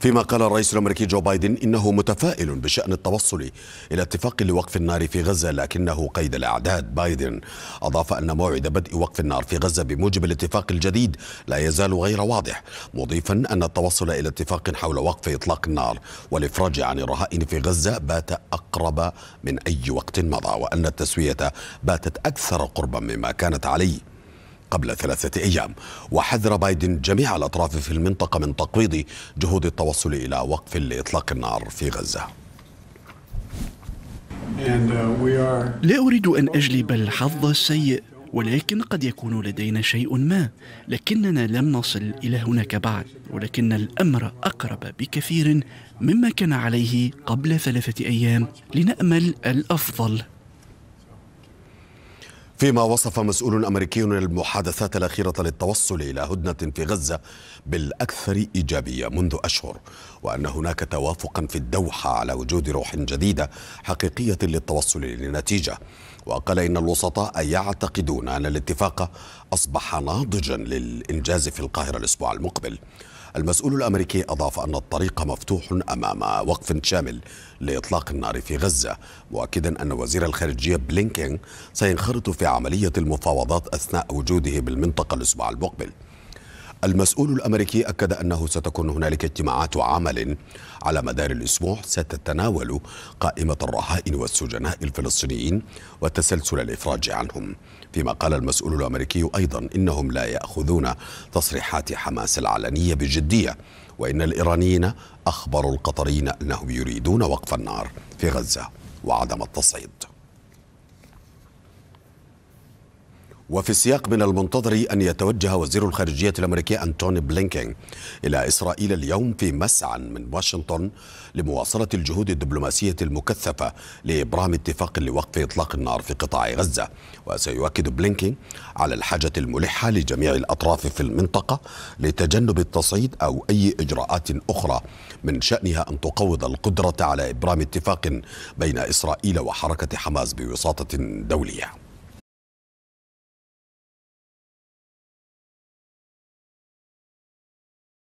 فيما قال الرئيس الأمريكي جو بايدن إنه متفائل بشأن التوصل إلى اتفاق لوقف النار في غزة لكنه قيد الأعداد بايدن أضاف أن موعد بدء وقف النار في غزة بموجب الاتفاق الجديد لا يزال غير واضح مضيفا أن التوصل إلى اتفاق حول وقف إطلاق النار والإفراج عن الرهائن في غزة بات أقرب من أي وقت مضى وأن التسوية باتت أكثر قربا مما كانت عليه قبل ثلاثة أيام وحذر بايدن جميع الأطراف في المنطقة من تقويض جهود التوصل إلى وقف لإطلاق النار في غزة uh, لا أريد أن أجلب الحظ السيء ولكن قد يكون لدينا شيء ما لكننا لم نصل الى هناك بعد ولكن الامر اقرب بكثير مما كان عليه قبل ثلاثه ايام لنامل الافضل فيما وصف مسؤول أمريكي المحادثات الأخيرة للتوصل إلى هدنة في غزة بالأكثر إيجابية منذ أشهر وأن هناك توافقا في الدوحة على وجود روح جديدة حقيقية للتوصل لنتيجة وقال إن الوسطاء يعتقدون أن الاتفاق أصبح ناضجا للإنجاز في القاهرة الأسبوع المقبل المسؤول الأمريكي أضاف أن الطريق مفتوح أمام وقف شامل لإطلاق النار في غزة مؤكدا أن وزير الخارجية بلينكين سينخرط في عملية المفاوضات أثناء وجوده بالمنطقة الأسبوع المقبل المسؤول الامريكي اكد انه ستكون هنالك اجتماعات عمل على مدار الاسبوع ستتناول قائمه الرهائن والسجناء الفلسطينيين وتسلسل الافراج عنهم فيما قال المسؤول الامريكي ايضا انهم لا ياخذون تصريحات حماس العلنيه بجديه وان الايرانيين اخبروا القطريين انهم يريدون وقف النار في غزه وعدم التصعيد وفي السياق من المنتظر أن يتوجه وزير الخارجية الأمريكي أنتوني بلينكين إلى إسرائيل اليوم في مسعى من واشنطن لمواصلة الجهود الدبلوماسية المكثفة لإبرام اتفاق لوقف إطلاق النار في قطاع غزة وسيؤكد بلينكين على الحاجة الملحة لجميع الأطراف في المنطقة لتجنب التصعيد أو أي إجراءات أخرى من شأنها أن تقوض القدرة على إبرام اتفاق بين إسرائيل وحركة حماس بوساطة دولية